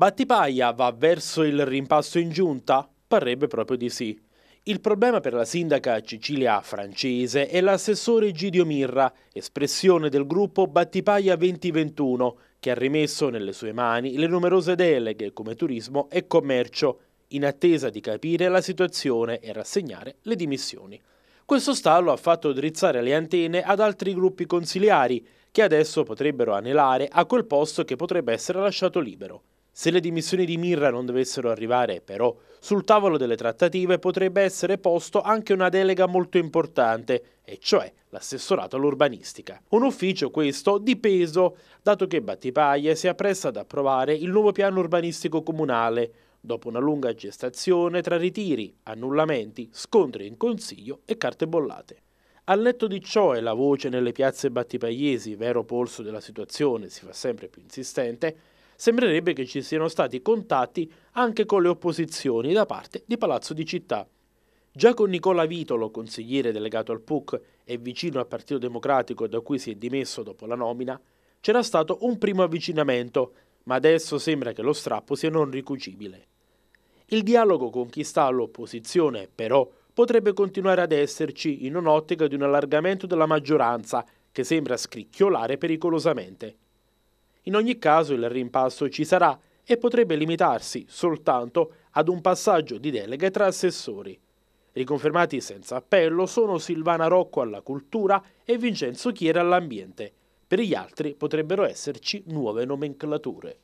Battipaglia va verso il rimpasto in giunta? Parrebbe proprio di sì. Il problema per la sindaca Cecilia Francese è l'assessore Gidio Mirra, espressione del gruppo Battipaglia 2021, che ha rimesso nelle sue mani le numerose deleghe come turismo e commercio, in attesa di capire la situazione e rassegnare le dimissioni. Questo stallo ha fatto drizzare le antenne ad altri gruppi consiliari, che adesso potrebbero anelare a quel posto che potrebbe essere lasciato libero. Se le dimissioni di Mirra non dovessero arrivare, però, sul tavolo delle trattative potrebbe essere posto anche una delega molto importante, e cioè l'assessorato all'urbanistica. Un ufficio questo di peso, dato che Battipaglia si appresta ad approvare il nuovo piano urbanistico comunale, dopo una lunga gestazione tra ritiri, annullamenti, scontri in consiglio e carte bollate. Al letto di ciò e la voce nelle piazze battipagliesi, vero polso della situazione, si fa sempre più insistente, sembrerebbe che ci siano stati contatti anche con le opposizioni da parte di Palazzo di Città. Già con Nicola Vitolo, consigliere delegato al PUC e vicino al Partito Democratico da cui si è dimesso dopo la nomina, c'era stato un primo avvicinamento, ma adesso sembra che lo strappo sia non ricucibile. Il dialogo con chi sta all'opposizione, però, potrebbe continuare ad esserci in un'ottica di un allargamento della maggioranza che sembra scricchiolare pericolosamente. In ogni caso il rimpasto ci sarà e potrebbe limitarsi soltanto ad un passaggio di deleghe tra assessori. Riconfermati senza appello sono Silvana Rocco alla cultura e Vincenzo Chiera all'ambiente. Per gli altri potrebbero esserci nuove nomenclature.